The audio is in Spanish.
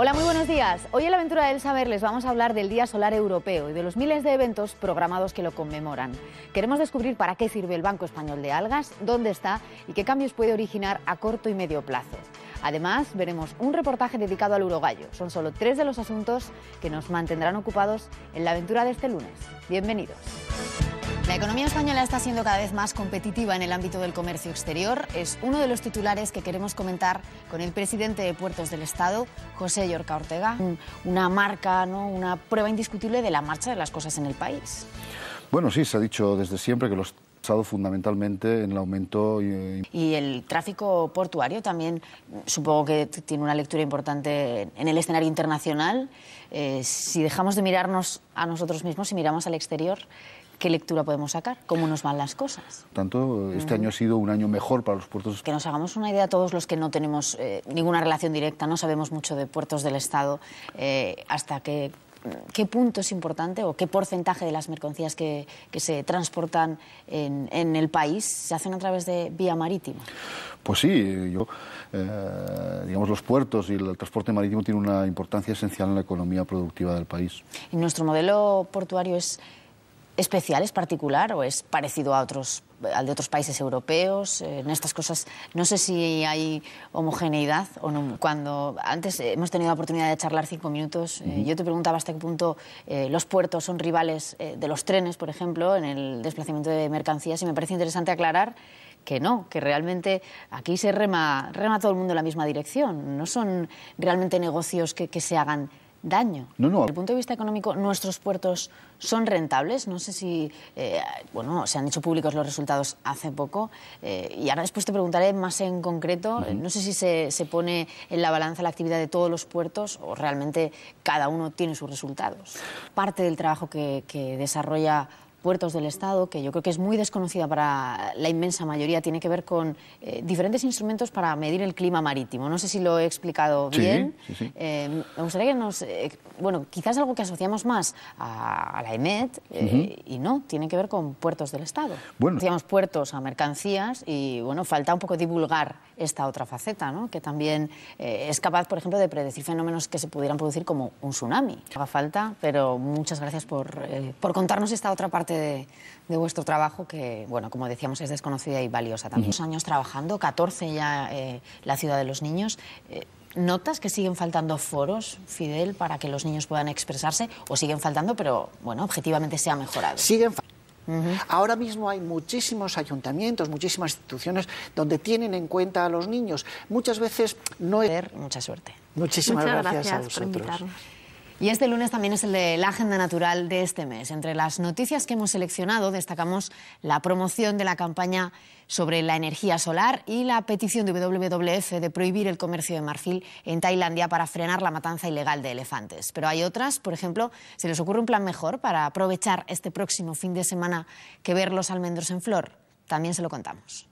Hola, muy buenos días. Hoy en la aventura del saber les vamos a hablar del Día Solar Europeo y de los miles de eventos programados que lo conmemoran. Queremos descubrir para qué sirve el Banco Español de Algas, dónde está y qué cambios puede originar a corto y medio plazo. Además, veremos un reportaje dedicado al urogallo. Son solo tres de los asuntos que nos mantendrán ocupados en la aventura de este lunes. Bienvenidos. La economía española está siendo cada vez más competitiva en el ámbito del comercio exterior. Es uno de los titulares que queremos comentar con el presidente de Puertos del Estado, José Yorca Ortega. Una marca, ¿no? una prueba indiscutible de la marcha de las cosas en el país. Bueno, sí, se ha dicho desde siempre que los fundamentalmente en el aumento. Eh, y, el tráfico portuario también, supongo que tiene una lectura importante en el escenario internacional. Eh, si dejamos de mirarnos a nosotros mismos y miramos al exterior, qué lectura podemos sacar, cómo nos van las cosas. Tanto, este año ha sido un año mejor para los puertos. Que nos hagamos una idea todos los que no tenemos eh, ninguna relación directa, no sabemos mucho de puertos del Estado, eh, hasta qué punto es importante o qué porcentaje de las mercancías que, se transportan en, el país se hacen a través de vía marítima? Pues sí, eh, yo, digamos, los puertos y el transporte marítimo tienen una importancia esencial en la economía productiva del país. Y nuestro modelo portuario es especial, es particular o es parecido a otros, al de otros países europeos? Eh, en estas cosas no sé si hay homogeneidad o no. Cuando antes hemos tenido la oportunidad de charlar cinco minutos, eh, yo te preguntaba hasta qué punto eh, los puertos son rivales de los trenes, por ejemplo, en el desplazamiento de mercancías y me parece interesante aclarar que no, que realmente aquí se rema, rema todo el mundo en la misma dirección. No son realmente negocios que, que se hagan daño. No, no. Desde el punto de vista económico, ¿nuestros puertos son rentables? No sé si, eh, bueno, se han hecho públicos los resultados hace poco eh, y ahora después te preguntaré más en concreto, eh, no sé si se, pone en la balanza la actividad de todos los puertos o realmente cada uno tiene sus resultados. Parte del trabajo que, que desarrolla puertos del Estado, que yo creo que es muy desconocida para la inmensa mayoría, tiene que ver con eh, diferentes instrumentos para medir el clima marítimo. No sé si lo he explicado bien. Sí, eh, que nos... Eh, bueno, quizás algo que asociamos más a, la EMET y no, tiene que ver con puertos del Estado. Bueno. decíamos puertos a mercancías y, bueno, falta un poco divulgar esta otra faceta, ¿no? que también es capaz, por ejemplo, de predecir fenómenos que se pudieran producir como un tsunami. Haga falta, pero muchas gracias por, por contarnos esta otra parte de, vuestro trabajo que, bueno, como decíamos, es desconocida y valiosa. Tantos años trabajando, 14 ya eh, la ciudad de los niños. Eh, ¿Notas que siguen faltando foros, Fidel, para que los niños puedan expresarse? ¿O siguen faltando, pero, bueno, objetivamente se ha mejorado? Siguen Ahora mismo hay muchísimos ayuntamientos, muchísimas instituciones donde tienen en cuenta a los niños. Muchas veces no es... Mucha suerte. Muchísimas gracias, gracias a vosotros. Y este lunes también es el de la agenda natural de este mes. Entre las noticias que hemos seleccionado destacamos la promoción de la campaña sobre la energía solar y la petición de WWF de prohibir el comercio de marfil en Tailandia para frenar la matanza ilegal de elefantes. Pero hay otras, por ejemplo, ¿se les ocurre un plan mejor para aprovechar este próximo fin de semana que ver los almendros en flor? También se lo contamos.